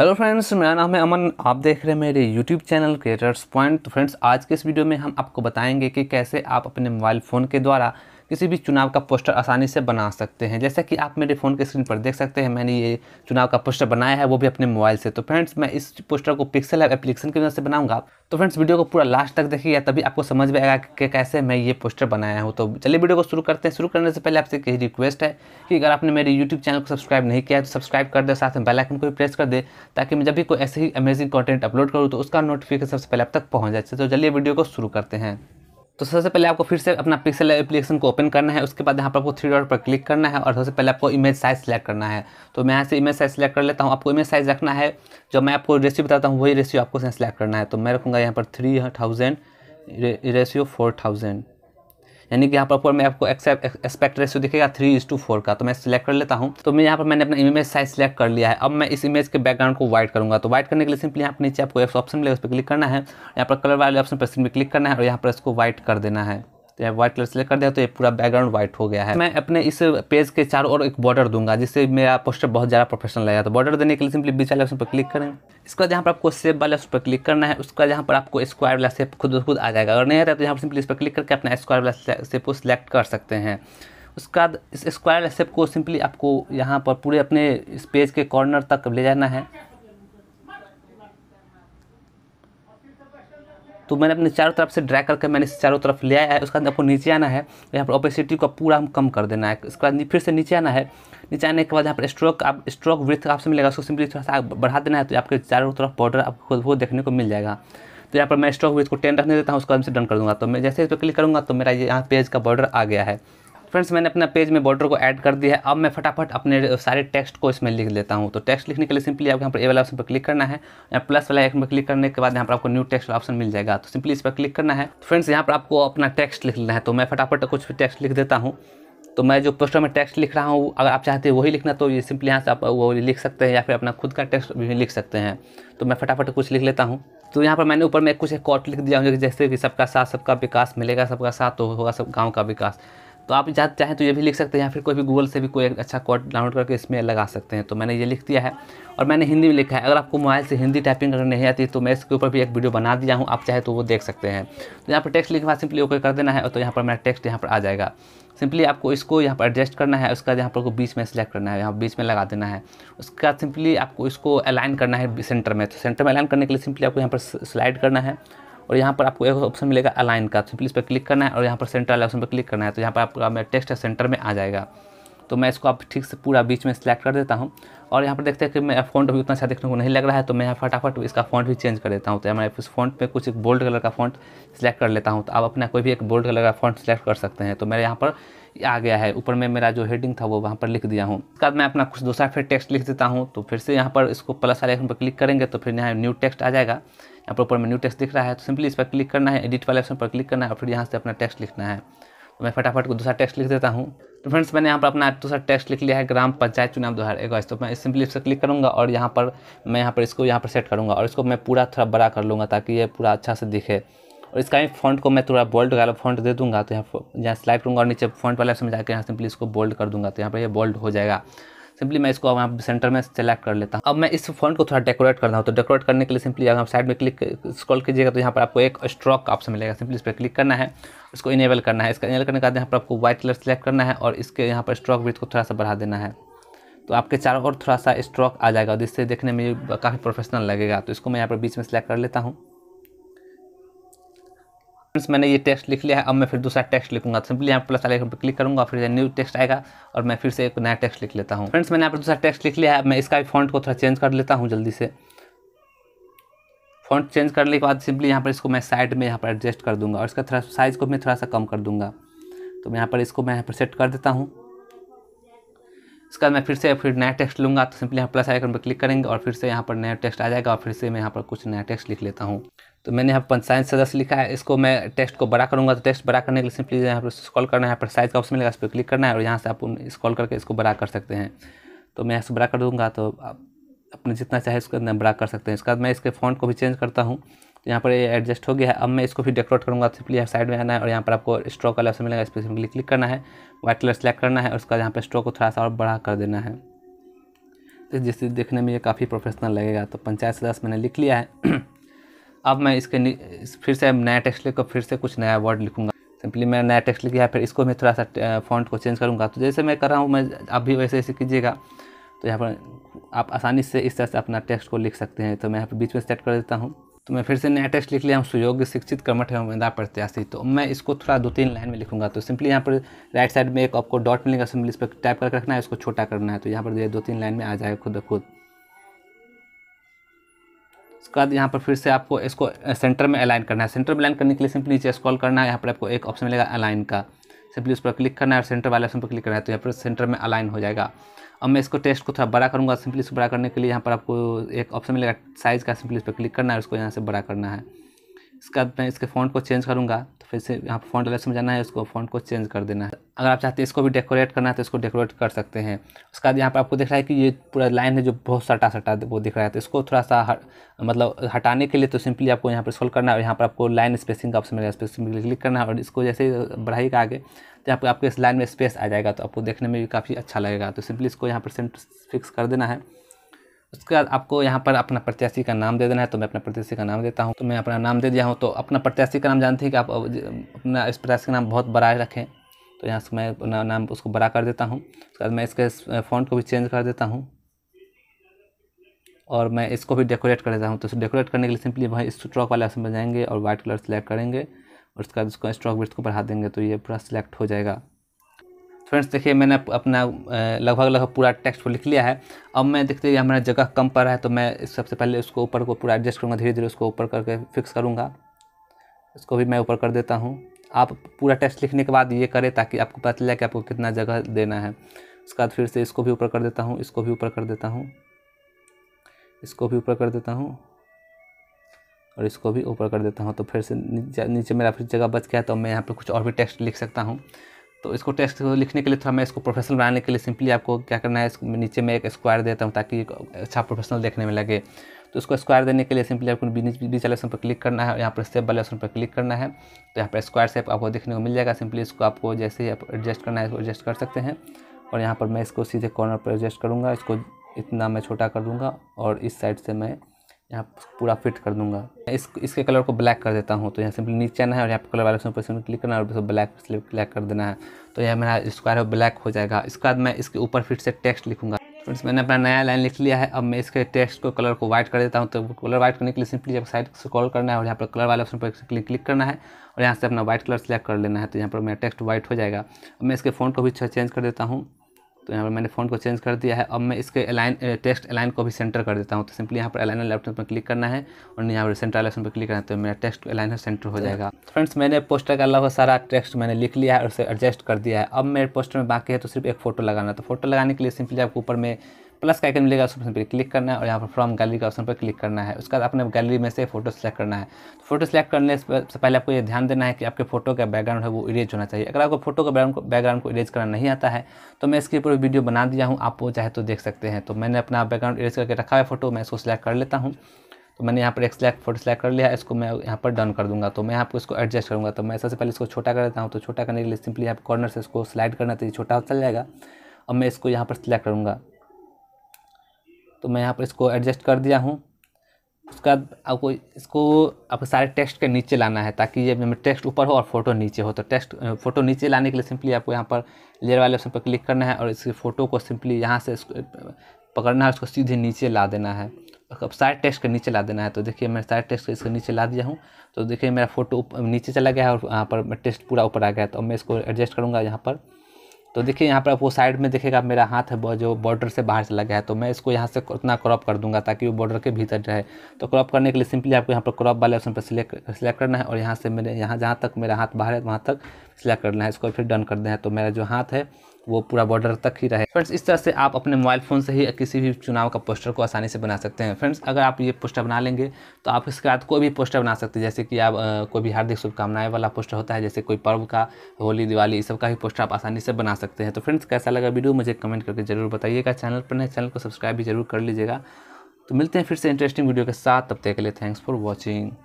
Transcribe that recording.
hello friends मेरा नाम है अमन आप देख रहे हैं मेरे यूट्यूब चैनल क्रिएटर्स पॉइंट तो फ्रेंड्स आज के इस वीडियो में हम आपको बताएंगे कि कैसे आप अपने मोबाइल फ़ोन के द्वारा किसी भी चुनाव का पोस्टर आसानी से बना सकते हैं जैसे कि आप मेरे फ़ोन के स्क्रीन पर देख सकते हैं मैंने ये चुनाव का पोस्टर बनाया है वो भी अपने मोबाइल से तो फ्रेंड्स मैं इस पोस्टर को पिक्सल ऐप एप्लीकेशन की वजह से बनाऊंगा तो फ्रेंड्स वीडियो को पूरा लास्ट तक देखिएगा तभी आपको समझ में आएगा कि कैसे मैं ये पोस्टर बनाया हूँ तो चलिए वीडियो को शुरू करते हैं शुरू करने से पहले आपसे यही रिक्वेस्ट है कि अगर आपने मेरे यूट्यूब चैनल को सब्सक्राइब नहीं किया तो सब्सक्राइब कर दे साथ में बेलाइकन को भी प्रेस कर दे ताकि मैं जब भी कोई ऐसे ही अमेजिंग कॉन्टेंट अपलोड करूँ तो उसका नोटिफिकेशन सबसे पहले आप तक पहुँच जाए तो चलिए वीडियो को शुरू करते हैं तो सबसे पहले आपको फिर से अपना पिक्सल एप्लीकेशन को ओपन करना है उसके बाद यहाँ पर आपको थ्री डॉट पर क्लिक करना है और सबसे पहले आपको इमेज साइज सेलेक्ट करना है तो मैं यहाँ से इमेज साइज सेलेक्ट कर लेता हूँ आपको इमेज साइज रखना है जो मैं आपको रेशियो बताता हूँ वही रेशियो आपको सेलेक्ट करना है तो मैं रखूँगा यहाँ पर three thousand ratio four thousand यानी कि यहाँ पर ऊपर में आपको एक्सपेक्ट रेशियो दिखेगा थ्री इज टू फोर का तो मैं सिलेक्ट कर लेता हूँ तो मैं यहाँ पर मैंने अपना इमेज साइज सिलेक्ट कर लिया है अब मैं इस इमेज के बैकग्राउंड को व्हाइट करूँगा तो व्हाइट करने के लिए सिंपली यहाँ पर नीचे आपको एक ऑप्शन मिलेगा उस पर क्लिक करना है यहाँ पर कलर वाले ऑप्शन पर सिंपली क्लिक करना है और यहाँ पर इसको व्हाइट कर देना है तो यहाँ व्हाइट कलर सेलेक्ट कर दिया तो ये पूरा बैकग्राउंड व्हाइट हो गया है मैं अपने इस पेज के चारों ओर एक बॉर्डर दूंगा जिससे मेरा पोस्टर बहुत ज़्यादा प्रोफेशनल लगेगा तो बॉर्डर देने के लिए सिंपली बीच वाले ऑप्शन पर क्लिक करें इसके बाद यहाँ पर आपको सेप वाले ऑप्शन पर क्लिक करना है उसके बाद यहाँ पर आपको स्क्वायर वाला सेप खुद खुद आ जाएगा अगर नहीं आता तो यहाँ पर सिंपली इस पर क्लिक करके अपना स्क्वायर वाला सेप को सिलेक्ट कर सकते हैं उसके बाद इस स्क्वायर सेप को सिंपली आपको यहाँ पर पूरे अपने इस पेज के कॉर्नर तक ले जाना है तो मैंने अपने चारों तरफ से ड्राई करके मैंने चारों तरफ ले आया है उसके बाद आपको नीचे आना है तो यहाँ पर ओपेसिटी को पूरा हम कम कर देना है उसके बाद फिर से नीचे आना है नीचे आने के बाद यहाँ पर स्ट्रोक आप स्ट्रोक वृथ आपसे मिलेगा उसको सिंपली थोड़ा सा बढ़ा देना है तो आपके चारों तरफ बॉर्डर आपको वो देखने को मिल जाएगा तो यहाँ पर मैं स्ट्रोक वृथ को टेन रखने देता हूँ उसको हमसे डन कर दूँगा तो मैं जैसे इस पर क्लिक करूँगा तो मेरा ये यहाँ पेज का बॉर्डर आ गया है फ्रेंड्स मैंने अपना पेज में बॉर्डर को ऐड कर दिया है अब मैं फटाफट अपने सारे टेक्स्ट को इसमें लिख लेता हूँ तो टेक्स्ट लिखने के लिए सिंपली आपको यहाँ पर ए वाला ऑप्शन पर क्लिक करना है यहाँ प्लस वाला एक्शन पर क्लिक करने के बाद यहाँ पर आपको न्यू टेक्स्ट ऑप्शन मिल जाएगा तो सिंपली इस पर क्लिक करना है फ्रेंड्स तो यहाँ पर आपको अपना टेक्स्ट लिख लेना है तो मैं फटाफट कुछ भी टेक्स्ट लिख देता हूँ तो मैं जो पोस्टर में टेक्स्ट लिख रहा हूँ अगर आप चाहते हैं वही लिखना तो ये सिंपली यहाँ से आप वो लिख सकते हैं या फिर अपना खुद का टेक्स्ट भी लिख सकते हैं तो मैं फटाफट कुछ लिख लेता हूँ तो यहाँ पर मैंने ऊपर में कुछ एक कॉट लिख दिया हूँ जैसे कि सबका साथ सबका विकास मिलेगा सबका साथ तो होगा सब गाँव का विकास तो आप जहाँ चाहें तो ये भी लिख सकते हैं या फिर कोई भी गूगल से भी कोई अच्छा कोड डाउनलोड करके इसमें लगा सकते हैं तो मैंने ये लिख दिया है और मैंने हिंदी में लिखा है अगर आपको मोबाइल से हिंदी टाइपिंग करनी नहीं आती तो मैं इसके ऊपर भी एक वीडियो बना दिया हूँ आप चाहे तो वो देख सकते हैं तो यहाँ पर टेक्स्ट लिखना सिंपली ओके कर देना है और तो यहाँ पर मेरा टेक्स्ट यहाँ पर आ जाएगा सिंपली आपको इसको यहाँ पर एडजस्ट करना है उसका यहाँ पर को बीच में सेलेक्ट करना है यहाँ बीच में लगा देना है उसके बाद सिंपली आपको इसको अलाइन करना है सेंटर में तो सेंटर में अलाइन करने के लिए सिंपली आपको यहाँ पर स्लाइड करना है और यहाँ पर आपको एक ऑप्शन मिलेगा अलाइन का सिंपली इस पर क्लिक करना है और यहाँ पर सेंटर वाले ऑप्शन पर क्लिक करना है तो यहाँ पर आपका मेरा टेक्स्ट सेंटर में आ जाएगा तो मैं इसको आप ठीक से पूरा बीच में सिलेक्ट कर देता हूँ और यहाँ पर देखते हैं कि मेरा फॉन्ट अभी उतना अच्छा देखने को नहीं लग रहा है तो मैं यहाँ फटाफट इसका फॉन्ट भी चेंज कर देता हूँ तो मैं इस फॉन्ट में कुछ एक बोल्ड कलर का फॉन्ट सेलेक्ट कर लेता हूँ तो आप अपना कोई भी एक बोल्ड कलर का फॉन्ट सेलेक्ट कर सकते हैं तो मेरे यहाँ पर आ गया है ऊपर में मेरा जो हेडिंग था वो वहाँ पर लिख दिया हूँ उसके बाद मैं अपना कुछ दूसरा फिर टेक्स्ट लिख देता हूँ तो फिर से यहाँ पर इसको प्लस वाले पर क्लिक करेंगे तो फिर यहाँ न्यू टेक्स्ट आ जाएगा यहाँ पर ऊपर में न्यू टेक्स्ट दिख रहा है तो सिंपली इस पर क्लिक करना है एडिट वाले ऑप्शन पर क्लिक करना है और फिर यहाँ से अपना टेक्स्ट लिखना है तो मैं फटाफट को दूसरा टेक्स्ट लिख देता हूँ तो फ्रेंड्स मैंने यहाँ पर अपना दूसरा टेक्स्ट लिख लिया है ग्राम पंचायत चुनाव दो हज़ार इक्कीस तो मैं सिंपली इस पर क्लिक करूँगा और यहाँ पर मैं यहाँ पर इसको यहाँ पर सेट करूँगा और इसको मैं पूरा थोड़ा बड़ा कर लूँगा ताकि ये पूरा अच्छा से दिखे और इसका ही फॉन्ट को मैं थोड़ा बोल्ड वाला फॉन्ट दे दूँगा तो यहाँ यहाँ स्लाइड करूँगा और नीचे फॉन्ट वाले ऑप्शन में जाकर यहाँ सिंपली इसको बोल्ड कर दूंगा तो यहाँ पर ये बोल्ड हो जाएगा सिंपली मैं इसको यहाँ सेंटर में सेलेक्ट कर लेता हूँ अब मैं इस फोन को थोड़ा डेकोरेट करना हो तो डेकोरेट करने के लिए सिंपली अगर आप साइड में क्लिक स्क्रॉल कीजिएगा तो यहाँ पर आपको एक स्ट्रॉक का ऑप्शन मिलेगा सिंपली इस पर क्लिक करना है इसको इनेबल करना है इसका इनेबल करने के बाद यहाँ पर आपको व्हाइट कलर सेलेक्ट करना है और इसके यहाँ पर स्ट्रॉक ब्रिथ को थोड़ा सा बढ़ा देना है तो आपके चारों ओर थोड़ा सा स्ट्रॉक आ जाएगा जिससे देखने में काफ़ी प्रोफेशनल लगेगा तो इसको मैं यहाँ पर बीच में सेलेक्ट कर लेता हूँ फ्रेंड्स मैंने ये टेक्स्ट लिख लिया है अब मैं फिर दूसरा टेक्स्ट लिखूंगा सिंपली यहाँ प्लस आइकन पर क्लिक करूंगा फिर न्यू टेक्स्ट आएगा और मैं फिर से एक नया टेक्स्ट लिख लेता हूँ फ्रेंड्स मैंने यहाँ पर दूसरा टेक्स्ट लिख लिया है मैं इसका भी फॉन्ट को थोड़ा चेंज कर लेता हूँ जल्दी से फॉन्ट चेंज करने के बाद सिंपली यहाँ पर इसको मैं साइड में यहाँ पर एडजस्ट कर दूंगा और इसका थोड़ा साइज़ को मैं थोड़ा सा कम कर दूंगा तो मैं यहाँ पर इसको मैं यहाँ पर सेट कर देता हूँ उसके बाद मैं फिर से फिर नया टेक्स्ट लूँगा तो सिंपली यहाँ प्लस आइकन पर क्लिक करेंगे और फिर से यहाँ पर नया टेक्स्ट आ जाएगा और फिर से मैं यहाँ पर कुछ नया टेक्स्ट लिख लेता हूँ तो मैंने यहाँ पर साइंस सदस्य लिखा है इसको मैं टेक्स्ट को बड़ा करूँगा तो टेक्स्ट बड़ा करने के लिए सिंपली यहाँ पर स्कॉल करना है यहाँ पर साइज़ का ऑप्शन मिलेगा इस पर क्लिक करना है और यहाँ से आप स्कॉल करके इसको बड़ा कर सकते हैं तो मैं से बड़ा कर दूँगा तो आप अपने जितना चाहे उसके अंदर बड़ा कर सकते हैं इसके बाद मैं इसके फ़ॉन्ट को भी चेंज करता हूँ यहाँ पर ये एडजस्ट हो गया है अब मैं इसको फिर डेकोरेट करूँगा सिंपली यहाँ साइड में आना है और यहाँ पर आपको स्ट्रोक कलर से मिलेगा इस सिंपली क्लिक करना है वाइट कलर सेलेक्ट करना है और उसका यहाँ पर स्ट्रो को थोड़ा सा और बड़ा कर देना है तो जिससे देखने में ये काफ़ी प्रोफेशनल लगेगा तो पंचायत सदस्य मैंने लिख लिया है अब मैं इसके फिर से नया टेक्स्ट लिखकर फिर से कुछ नया वर्ड लिखूँगा सिंपली मैं नया टेक्स्ट लिखा है फिर इसको मैं थोड़ा सा फॉन्ट को चेंज करूँगा तो जैसे मैं कर रहा हूँ मैं आप भी वैसे ऐसे कीजिएगा तो यहाँ पर आप आसानी से इस तरह से अपना टेक्स्ट को लिख सकते हैं तो मैं यहाँ पर बीच में सेट कर देता हूँ तो मैं फिर से नया टेस्ट लिख लिया हम सुयोग्य शिक्षित कर्मठ एवं मेधा प्रत्याशी तो मैं इसको थोड़ा दो तीन लाइन में लिखूंगा तो सिंपली यहाँ पर राइट साइड में एक आपको डॉट मिलेगा सिंपली इस पर टाइप करके रखना है इसको छोटा करना है तो यहाँ पर दो तीन लाइन में आ जाएगा खुद खुद उसके बाद यहाँ पर फिर से आपको इसको सेंटर में अलाइन करना है सेंटर में अलाइन करने के लिए सिंपली नीचे स्कॉल करना है यहाँ पर आपको एक ऑप्शन मिलेगा अलाइन का सिंपली उस पर क्लिक करना है और सेंटर वाले ऑप्शन पर क्लिक करना है तो यहाँ पर सेंटर में अलाइन हो जाएगा अब मैं इसको टेस्ट को थोड़ा बड़ा करूँगा सिंपली इसको बड़ा करने के लिए यहाँ पर आपको एक ऑप्शन मिलेगा साइज़ का सिंपली इस पर क्लिक करना है उसको यहाँ से बड़ा करना है इसका मैं इसके फ़ॉन्ट को चेंज करूँगा तो फिर से यहाँ पर फ़ॉन्ट अलग से जाना है उसको फ़ॉन्ट को चेंज कर देना है अगर आप चाहते हैं इसको भी डेकोरेट करना है तो इसको डेकोरेट कर सकते हैं उसके बाद यहाँ पर आपको दिख रहा है कि ये पूरा लाइन है जो बहुत सटा सटा वो दिख रहा है तो इसको थोड़ा सा मतलब हटाने के लिए तो सिंपली आपको यहाँ पर स्कॉल करना है और यहाँ पर आपको लाइन स्पेसिंग का ऑप्शन मिलेगा स्पेसिंग क्लिक करना है और इसको जैसे का आगे तो यहाँ पर आपको इस लाइन में स्पेस आ जाएगा तो आपको देखने में भी काफ़ी अच्छा लगेगा तो सिंपली इसको यहाँ पर फिक्स कर देना है उसके बाद आपको यहाँ पर अपना प्रत्याशी का नाम दे देना है तो मैं अपना प्रत्याशी का नाम देता हूँ तो मैं अपना नाम दे दिया हूँ तो अपना प्रत्याशी का नाम जानते हैं कि आप अपना इस प्रत्याशी का नाम बहुत बड़ा रखें तो यहाँ से मैं अपना नाम उसको बड़ा कर देता हूँ उसके बाद मैं इसके फ़ॉन्ट को भी चेंज कर देता हूँ और मैं इसको भी डेकोरेट कर देता हूँ तो डेकोरेट करने के लिए सिंपली वहाँ स्ट्रॉक वाले ऑप्शन जाएंगे और वाइट कलर सेलेक्ट करेंगे और उसके बाद उसको स्ट्रॉक बिट्स को बढ़ा देंगे तो ये पूरा सिलेक्ट हो जाएगा फ्रेंड्स देखिए मैंने अपना लगभग लगभग पूरा टेक्स्ट को लिख लिया है अब मैं देखते हुए हमारा जगह कम पड़ रहा है तो मैं सबसे पहले उसको ऊपर को पूरा एडजस्ट करूँगा धीरे धीरे उसको ऊपर करके फिक्स करूँगा इसको भी मैं ऊपर कर देता हूँ आप पूरा टेक्स्ट लिखने के बाद ये करें ताकि आपको पता चले कि आपको कितना जगह देना है उसके बाद फिर से इसको भी ऊपर कर देता हूँ इसको भी ऊपर कर देता हूँ इसको भी ऊपर कर देता हूँ और इसको भी ऊपर कर देता हूँ तो फिर से नीचे मेरा फिर जगह बच गया तो मैं यहाँ पर कुछ और भी टेक्स्ट लिख सकता हूँ तो इसको टेक्स्ट लिखने के लिए थोड़ा मैं इसको प्रोफेशनल बनाने के लिए सिंपली आपको क्या करना है नीचे मैं एक स्क्वायर देता हूँ ताकि अच्छा प्रोफेशनल देखने में लगे तो इसको स्क्वायर देने के लिए सिंपली आपको बीच बीच वाले ऑप्शन पर क्लिक करना है यहाँ पर स्टेप वाले ऑप्शन पर क्लिक करना है तो यहाँ पर स्क्वायर सेप आपको देखने को मिल जाएगा सिंपली इसको आपको जैसे ही आप एडजस्ट करना है इसको एडजस्ट कर सकते हैं और यहाँ पर मैं इसको सीधे कॉर्नर पर एडजस्ट करूँगा इसको इतना मैं छोटा कर दूँगा और इस साइड से मैं यहाँ पूरा फिट कर दूंगा इस इसके कलर को ब्लैक कर देता हूँ तो यहाँ सिंपली नीचे आना है और यहाँ पर कलर वाले ऊपर से क्लिक करना है और ब्लैक ब्लैक कर देना है तो यह मेरा स्क्वायर है ब्लैक हो जाएगा इसके बाद मैं इसके ऊपर फिर से टेक्स्ट लिखूंगा फ्रेंड्स मैंने अपना नया लाइन लिख लिया है अब मैं इसके टेक्स्ट को कलर को व्हाइट कर देता हूँ तो कलर व्हाइट करने के लिए सिंपली जब साइड से कॉल करना है और यहाँ पर कलर वाले ऑप्शन पर क्लिक क्लिक करना है और यहाँ से अपना व्हाइट कलर सेलेक्ट कर लेना है तो यहाँ पर मेरा टेक्स्ट व्हाइट हो जाएगा मैं इसके फोन को भी चेंज कर देता हूँ तो यहाँ पर मैंने फोन को चेंज कर दिया है अब मैं इसके अलाइन टेक्स्ट अलाइन को भी सेंटर कर देता हूँ तो सिंपली यहाँ पर अलाइन लेफ्ट पर क्लिक करना है और यहाँ पर सेंटर अलाइन पर क्लिक करना है तो मेरा टेक्स्ट अलाइन है सेंटर हो जाएगा फ्रेंड्स मैंने पोस्टर का अलावा सारा टेक्स्ट मैंने लिख लिया है और उसे एडजस्ट कर दिया है अब मेरे पोस्टर में बाकी है तो सिर्फ एक फोटो लगाना तो फोटो लगाने के लिए सिंपली आपको ऊपर में प्लस का आइकन मिलेगा उस ऑप्शन पर क्लिक करना है और यहाँ पर फ्रॉम गैलरी का ऑप्शन पर क्लिक करना है उसके बाद अपने गैलरी में से फोटो सेलेक्ट करना है तो फोटो सेलेक्ट करने से पहले आपको ये ध्यान देना है कि आपके फोटो का बैकग्राउंड है वो इरेज होना चाहिए अगर आपको फोटो का बैकग्राउंड को इरेज करना नहीं आता है तो मैं इसके ऊपर वीडियो बना दिया हूँ आप वो चाहे तो देख सकते हैं तो मैंने अपना बैकग्राउंड इरेज करके रखा है फोटो मैं इसको सिलेक्ट कर लेता हूँ तो मैंने यहाँ पर एक सिलेक्ट फोटो सिलेक्ट कर लिया इसको मैं यहाँ पर डन कर दूंगा तो मैं यहाँ पर इसको एडजस्ट करूँगा तो मैं सबसे पहले इसको छोटा कर देता हूँ तो छोटा करने के लिए सिंपली यहाँ पर कॉर्नर से इसको स्लाइड करना चाहिए तो छोटा चल जाएगा और मैं इसको यहाँ पर सिलेक्ट करूँगा तो मैं यहाँ पर इसको एडजस्ट कर दिया हूँ उसके बाद आपको इसको आपको सारे टेक्स्ट के नीचे लाना है ताकि ये टेक्स्ट ऊपर हो और फोटो नीचे हो तो टेक्स्ट फोटो नीचे लाने के लिए सिंपली आपको यहाँ पर लेयर वाले ऑप्शन पर क्लिक करना है और इसकी फ़ोटो को सिंपली यहाँ से पकड़ना है उसको सीधे नीचे ला देना है अब सारे टेक्स्ट के नीचे ला देना है तो देखिए मैं सारे टेक्स्ट इसके नीचे ला दिया हूँ तो देखिए मेरा फोटो नीचे चला गया है और यहाँ पर टेक्स्ट पूरा ऊपर आ गया तो मैं इसको एडजस्ट करूँगा यहाँ पर तो देखिए यहाँ पर आप वो साइड में देखेगा मेरा हाथ है जो बॉर्डर से बाहर चला गया है तो मैं इसको यहाँ से उतना क्रॉप कर दूंगा ताकि वो बॉर्डर के भीतर रहे तो क्रॉप करने के लिए सिंपली आपको यहाँ पर क्रॉप वाले ऑप्शन पर सिलेक्ट सिलेक्ट करना है और यहाँ से मेरे यहाँ जहाँ तक मेरा हाथ बाहर है वहाँ तक सिलेक्ट करना है इसको फिर डन कर देना है तो मेरा जो हाथ है वो पूरा बॉर्डर तक ही रहे फ्रेंड्स इस तरह से आप अपने मोबाइल फ़ोन से ही किसी भी चुनाव का पोस्टर को आसानी से बना सकते हैं फ्रेंड्स अगर आप ये पोस्टर बना लेंगे तो आप इसके बाद कोई भी पोस्टर बना सकते हैं जैसे कि आप कोई भी हार्दिक शुभकामनाएं वाला पोस्टर होता है जैसे कोई पर्व का होली दिवाली इस सब का भी पोस्टर आप आसानी से बना सकते हैं तो फ्रेंड्स कैसा लगा वीडियो मुझे कमेंट करके जरूर बताइएगा चैनल पर नए चैनल को सब्सक्राइब भी जरूर कर लीजिएगा तो मिलते हैं फिर से इंटरेस्टिंग वीडियो के साथ तब तक के लिए थैंक्स फॉर वॉचिंग